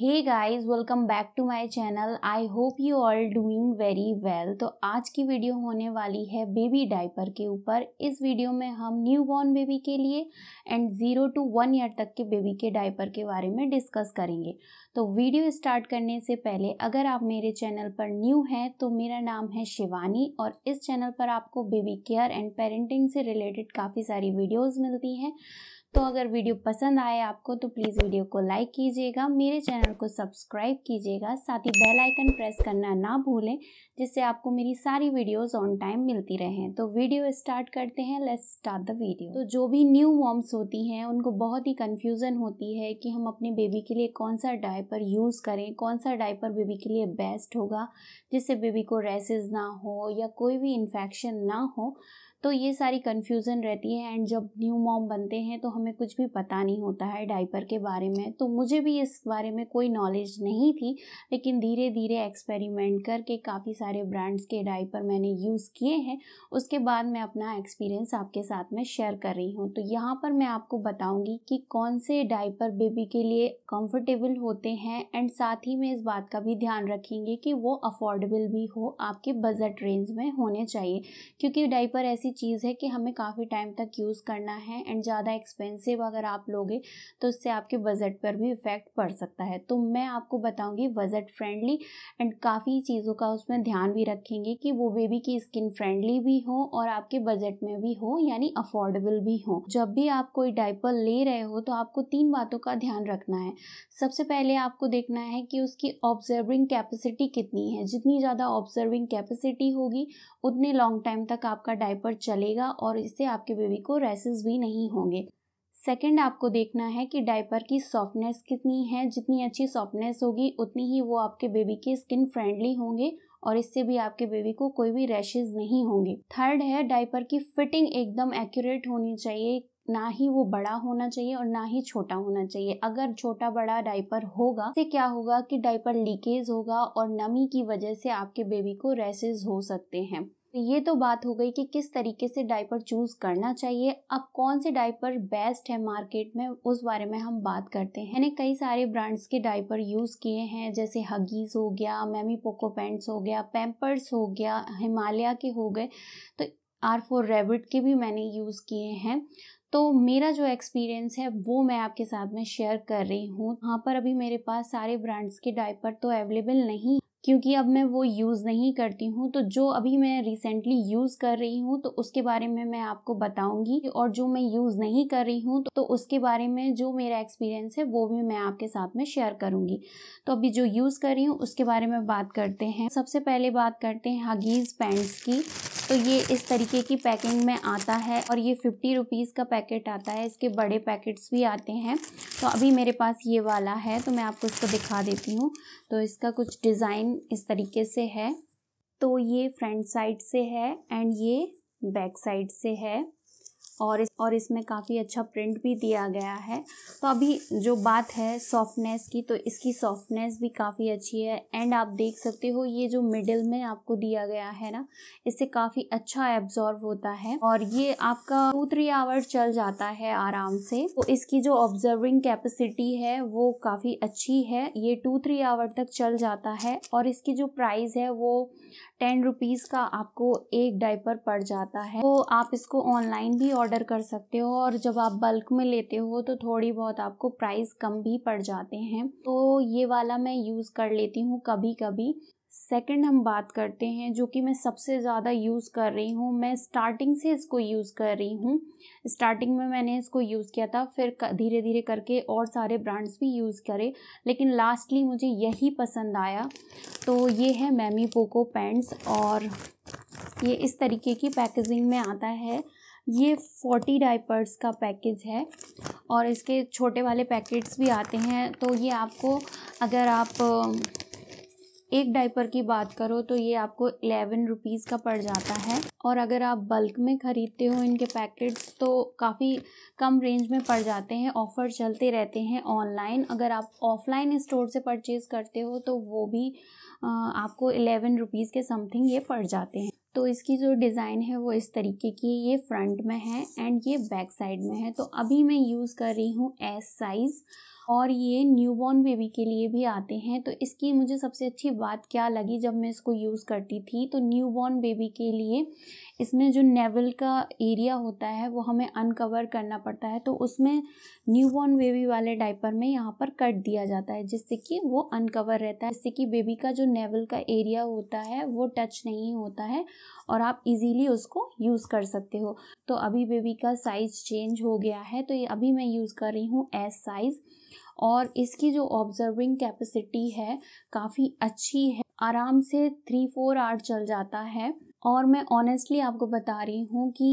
hey guys welcome back to my channel I hope you all doing very well तो आज की video होने वाली है बेबी डाइपर के ऊपर इस वीडियो में हम न्यू बॉर्न बेबी के लिए and zero to one year तक के बेबी के डाइपर के बारे में डिस्कस करेंगे तो वीडियो स्टार्ट करने से पहले अगर आप मेरे चैनल पर न्यू हैं तो मेरा नाम है शिवानी और इस चैनल पर आपको बेबी केयर एंड पेरेंटिंग से रिलेटेड काफ़ी सारी वीडियोज़ मिलती हैं तो अगर वीडियो पसंद आए आपको तो प्लीज़ वीडियो को लाइक कीजिएगा मेरे चैनल को सब्सक्राइब कीजिएगा साथ ही बेल आइकन प्रेस करना ना भूलें जिससे आपको मेरी सारी वीडियोस ऑन टाइम मिलती रहें तो वीडियो स्टार्ट करते हैं लेट्स स्टार्ट द वीडियो तो जो भी न्यू मॉम्स होती हैं उनको बहुत ही कन्फ्यूज़न होती है कि हम अपने बेबी के लिए कौन सा डायपर यूज़ करें कौन सा डायपर बेबी के लिए बेस्ट होगा जिससे बेबी को रेसिस ना हो या कोई भी इन्फेक्शन ना हो तो ये सारी कन्फ्यूज़न रहती है एंड जब न्यू मॉम बनते हैं तो हमें कुछ भी पता नहीं होता है डाइपर के बारे में तो मुझे भी इस बारे में कोई नॉलेज नहीं थी लेकिन धीरे धीरे एक्सपेरिमेंट करके काफ़ी सारे ब्रांड्स के डाइपर मैंने यूज़ किए हैं उसके बाद मैं अपना एक्सपीरियंस आपके साथ में शेयर कर रही हूँ तो यहाँ पर मैं आपको बताऊँगी कि कौन से डाइपर बेबी के लिए कम्फर्टेबल होते हैं एंड साथ ही में इस बात का भी ध्यान रखेंगे कि वो अफोर्डेबल भी हो आपके बजट रेंज में होने चाहिए क्योंकि डाइपर ऐसी ऐसी चीज़ है कि हमें काफ़ी टाइम तक यूज़ करना है एंड ज़्यादा एक्सपेंसिव अगर आप लोगे तो इससे आपके बजट पर भी इफ़ेक्ट पड़ सकता है तो मैं आपको बताऊँगी बजट फ्रेंडली एंड काफ़ी चीज़ों का उसमें ध्यान भी रखेंगे कि वो बेबी की स्किन फ्रेंडली भी हो और आपके बजट में भी हो यानी अफोर्डेबल भी हो जब भी आप कोई डाइपर ले रहे हो तो आपको तीन बातों का ध्यान रखना है सबसे पहले आपको देखना है कि उसकी ऑब्जर्विंग कैपेसिटी कितनी है जितनी ज़्यादा ऑब्जर्विंग कैपेसिटी होगी उतने लॉन्ग टाइम तक आपका डायपर चलेगा और इससे आपके बेबी को रैसेस भी नहीं होंगे सेकेंड आपको देखना है कि डायपर की सॉफ्टनेस कितनी है जितनी अच्छी सॉफ्टनेस होगी उतनी ही वो आपके बेबी के स्किन फ्रेंडली होंगे और इससे भी आपके बेबी को कोई भी रैशेज नहीं होंगे थर्ड है डायपर की फिटिंग एकदम एक्यूरेट होनी चाहिए ना ही वो बड़ा होना चाहिए और ना ही छोटा होना चाहिए अगर छोटा बड़ा डायपर होगा तो क्या होगा कि डाइपर लीकेज होगा और नमी की वजह से आपके बेबी को रैसेज हो सकते हैं तो ये तो बात हो गई कि किस तरीके से डाइपर चूज करना चाहिए अब कौन से डायपर बेस्ट है मार्केट में उस बारे में हम बात करते हैं मैंने कई सारे ब्रांड्स के डाइपर यूज किए हैं जैसे हगीज हो गया मैमी पोको पैंट्स हो गया पैम्पर्स हो गया हिमालय के हो गए तो आर फोर रेबिट के भी मैंने यूज़ किए हैं तो मेरा जो एक्सपीरियंस है वो मैं आपके साथ में शेयर कर रही हूँ वहाँ पर अभी मेरे पास सारे ब्रांड्स के डायपर तो अवेलेबल नहीं क्योंकि अब मैं वो यूज़ नहीं करती हूँ तो जो अभी मैं रिसेंटली यूज़ कर रही हूँ तो उसके बारे में मैं आपको बताऊँगी और जो मैं यूज़ नहीं कर रही हूँ तो उसके बारे में जो मेरा एक्सपीरियंस है वो भी मैं आपके साथ में शेयर करूँगी तो अभी जो यूज़ कर रही हूँ उसके बारे में बात करते हैं सबसे पहले बात करते हैं हगीज़ पैंट्स की तो ये इस तरीके की पैकिंग में आता है और ये फिफ्टी रुपीज़ का पैकेट आता है इसके बड़े पैकेट्स भी आते हैं तो अभी मेरे पास ये वाला है तो मैं आपको इसको दिखा देती हूँ तो इसका कुछ डिज़ाइन इस तरीके से है तो ये फ्रंट साइड से है एंड ये बैक साइड से है और इस और इसमें काफ़ी अच्छा प्रिंट भी दिया गया है तो अभी जो बात है सॉफ्टनेस की तो इसकी सॉफ्टनेस भी काफ़ी अच्छी है एंड आप देख सकते हो ये जो मिडिल में आपको दिया गया है ना इससे काफ़ी अच्छा एब्जॉर्व होता है और ये आपका टू थ्री आवर चल जाता है आराम से तो इसकी जो ऑब्जर्विंग कैपेसिटी है वो काफ़ी अच्छी है ये टू थ्री आवर तक चल जाता है और इसकी जो प्राइस है वो टेन रुपीज़ का आपको एक डाइपर पड़ जाता है तो आप इसको ऑनलाइन भी ऑर्डर ऑर्डर कर सकते हो और जब आप बल्क में लेते हो तो थोड़ी बहुत आपको प्राइस कम भी पड़ जाते हैं तो ये वाला मैं यूज़ कर लेती हूँ कभी कभी सेकंड हम बात करते हैं जो कि मैं सबसे ज़्यादा यूज़ कर रही हूँ मैं स्टार्टिंग से इसको यूज़ कर रही हूँ स्टार्टिंग में मैंने इसको यूज़ किया था फिर धीरे धीरे करके और सारे ब्रांड्स भी यूज़ करे लेकिन लास्टली मुझे यही पसंद आया तो ये है मैमी पोको पैंट्स और ये इस तरीके की पैकेजिंग में आता है ये फोर्टी डाइपर्स का पैकेज है और इसके छोटे वाले पैकेट्स भी आते हैं तो ये आपको अगर आप एक डाइपर की बात करो तो ये आपको एलेवन रुपीज़ का पड़ जाता है और अगर आप बल्क में ख़रीदते हो इनके पैकेट्स तो काफ़ी कम रेंज में पड़ जाते हैं ऑफ़र चलते रहते हैं ऑनलाइन अगर आप ऑफ़लाइन स्टोर से परचेज़ करते हो तो वो भी आपको एलेवन रुपीज़ के समथिंग ये पड़ जाते हैं तो इसकी जो डिज़ाइन है वो इस तरीके की ये फ्रंट में है एंड ये बैक साइड में है तो अभी मैं यूज़ कर रही हूँ एस साइज़ और ये न्यूबॉर्न बेबी के लिए भी आते हैं तो इसकी मुझे सबसे अच्छी बात क्या लगी जब मैं इसको यूज़ करती थी तो न्यूबॉर्न बेबी के लिए इसमें जो नेवल का एरिया होता है वो हमें अनकवर करना पड़ता है तो उसमें न्यू बॉर्न बेबी वाले डाइपर में यहाँ पर कट दिया जाता है जिससे कि वो अनकवर रहता है जिससे कि बेबी का जो नेवल का एरिया होता है वो टच नहीं होता है और आप इजीली उसको यूज़ कर सकते हो तो अभी बेबी का साइज़ चेंज हो गया है तो अभी मैं यूज़ कर रही हूँ एस साइज़ और इसकी जो ऑब्जर्विंग कैपेसिटी है काफ़ी अच्छी है आराम से थ्री फोर आर चल जाता है और मैं ऑनेस्टली आपको बता रही हूँ कि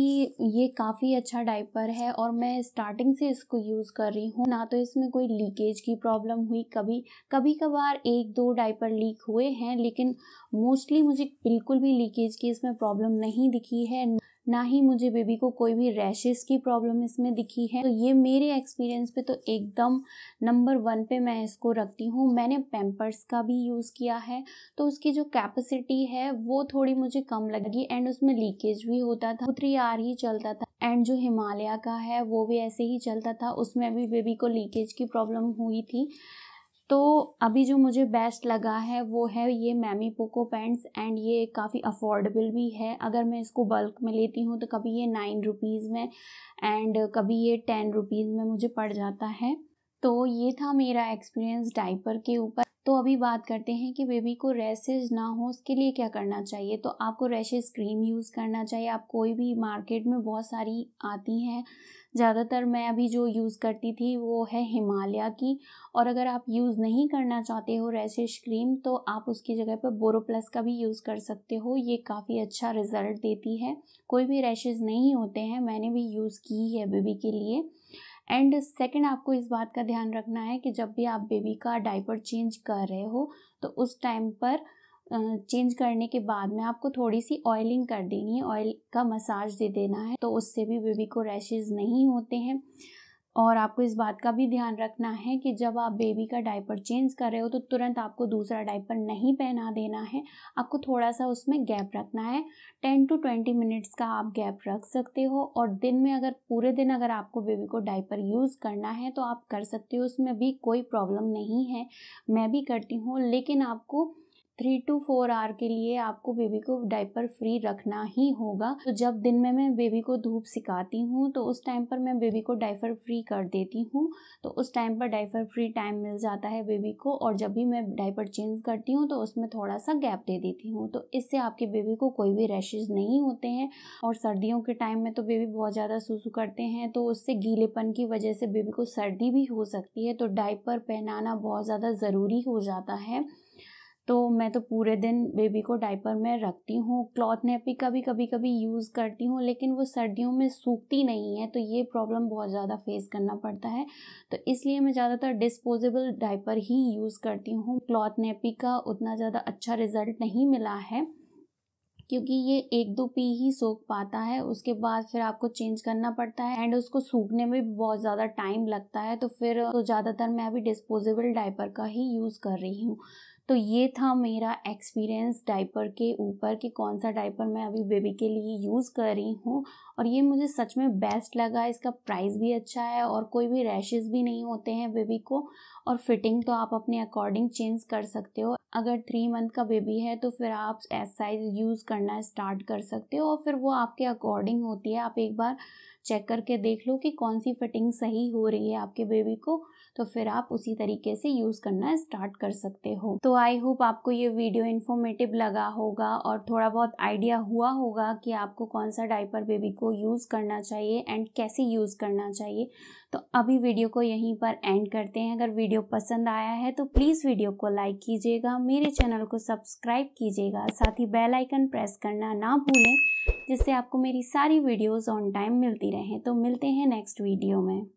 ये काफ़ी अच्छा डाइपर है और मैं स्टार्टिंग से इसको यूज़ कर रही हूँ ना तो इसमें कोई लीकेज की प्रॉब्लम हुई कभी कभी कभार एक दो डाइपर लीक हुए हैं लेकिन मोस्टली मुझे बिल्कुल भी लीकेज की इसमें प्रॉब्लम नहीं दिखी है ना ही मुझे बेबी को कोई भी रैशेस की प्रॉब्लम इसमें दिखी है तो ये मेरे एक्सपीरियंस पे तो एकदम नंबर वन पे मैं इसको रखती हूँ मैंने पैम्पर्स का भी यूज़ किया है तो उसकी जो कैपेसिटी है वो थोड़ी मुझे कम लगी एंड उसमें लीकेज भी होता था थ्री आर ही चलता था एंड जो हिमालय का है वो भी ऐसे ही चलता था उसमें भी बेबी को लीकेज की प्रॉब्लम हुई थी तो अभी जो मुझे बेस्ट लगा है वो है ये मैमी पोको पैंट्स एंड ये काफ़ी अफोर्डेबल भी है अगर मैं इसको बल्क में लेती हूँ तो कभी ये नाइन रुपीज़ में एंड कभी ये टेन रुपीज़ में मुझे पड़ जाता है तो ये था मेरा एक्सपीरियंस डाइपर के ऊपर तो अभी बात करते हैं कि बेबी को रैसेज ना हो उसके लिए क्या करना चाहिए तो आपको रैशेज क्रीम यूज़ करना चाहिए आप कोई भी मार्केट में बहुत सारी आती हैं ज़्यादातर मैं अभी जो यूज़ करती थी वो है हिमालय की और अगर आप यूज़ नहीं करना चाहते हो रैशेज क्रीम तो आप उसकी जगह पर बोरो प्लस का भी यूज़ कर सकते हो ये काफ़ी अच्छा रिज़ल्ट देती है कोई भी रैशेज़ नहीं होते हैं मैंने भी यूज़ की है बेबी के लिए एंड सेकंड आपको इस बात का ध्यान रखना है कि जब भी आप बेबी का डाइपर चेंज कर रहे हो तो उस टाइम पर चेंज करने के बाद में आपको थोड़ी सी ऑयलिंग कर देनी है ऑयल का मसाज दे देना है तो उससे भी बेबी को रैशेज़ नहीं होते हैं और आपको इस बात का भी ध्यान रखना है कि जब आप बेबी का डायपर चेंज कर रहे हो तो तुरंत आपको दूसरा डायपर नहीं पहना देना है आपको थोड़ा सा उसमें गैप रखना है टेन टू ट्वेंटी मिनट्स का आप गैप रख सकते हो और दिन में अगर पूरे दिन अगर आपको बेबी को डायपर यूज़ करना है तो आप कर सकते हो उसमें भी कोई प्रॉब्लम नहीं है मैं भी करती हूँ लेकिन आपको थ्री टू फोर आवर के लिए आपको बेबी को डाइपर फ्री रखना ही होगा तो जब दिन में मैं बेबी को धूप सिखाती हूँ तो उस टाइम पर मैं बेबी को डायपर फ्री कर देती हूँ तो उस टाइम पर डायपर फ्री टाइम मिल जाता है बेबी को और जब भी मैं डाइपर चेंज करती हूँ तो उसमें थोड़ा सा गैप दे देती हूँ तो इससे आपके बेबी को कोई भी रैशेज नहीं होते हैं और सर्दियों के टाइम में तो बेबी बहुत ज़्यादा सूसू करते हैं तो उससे गीलेपन की वजह से बेबी को सर्दी भी हो सकती है तो डाइपर पहनाना बहुत ज़्यादा ज़रूरी हो जाता है तो मैं तो पूरे दिन बेबी को डायपर में रखती हूँ क्लॉथ का कभी कभी कभी यूज़ करती हूँ लेकिन वो सर्दियों में सूखती नहीं है तो ये प्रॉब्लम बहुत ज़्यादा फेस करना पड़ता है तो इसलिए मैं ज़्यादातर डिस्पोजेबल डाइपर ही यूज़ करती हूँ क्लॉथ नेपी का उतना ज़्यादा अच्छा रिज़ल्ट नहीं मिला है क्योंकि ये एक दो पी ही सूख पाता है उसके बाद फिर आपको चेंज करना पड़ता है एंड उसको सूखने में भी बहुत ज़्यादा टाइम लगता है तो फिर तो ज़्यादातर मैं अभी डिस्पोजेबल डायपर का ही यूज़ कर रही हूँ तो ये था मेरा एक्सपीरियंस डाइपर के ऊपर कि कौन सा डाइपर मैं अभी बेबी के लिए यूज़ कर रही हूँ और ये मुझे सच में बेस्ट लगा इसका प्राइस भी अच्छा है और कोई भी रैशेज़ भी नहीं होते हैं बेबी को और फिटिंग तो आप अपने अकॉर्डिंग चेंज कर सकते हो अगर थ्री मंथ का बेबी है तो फिर आप एस साइज़ यूज़ करना स्टार्ट कर सकते हो और फिर वो आपके अकॉर्डिंग होती है आप एक बार चेक करके देख लो कि कौन सी फिटिंग सही हो रही है आपके बेबी को तो फिर आप उसी तरीके से यूज़ करना स्टार्ट कर सकते हो तो आई होप आपको ये वीडियो इन्फॉर्मेटिव लगा होगा और थोड़ा बहुत आइडिया हुआ होगा कि आपको कौन सा डाइपर बेबी को यूज़ करना चाहिए एंड कैसे यूज़ करना चाहिए तो अभी वीडियो को यहीं पर एंड करते हैं अगर वीडियो पसंद आया है तो प्लीज़ वीडियो को लाइक कीजिएगा मेरे चैनल को सब्सक्राइब कीजिएगा साथ ही बेल आइकन प्रेस करना ना भूलें जिससे आपको मेरी सारी वीडियोस ऑन टाइम मिलती रहें तो मिलते हैं नेक्स्ट वीडियो में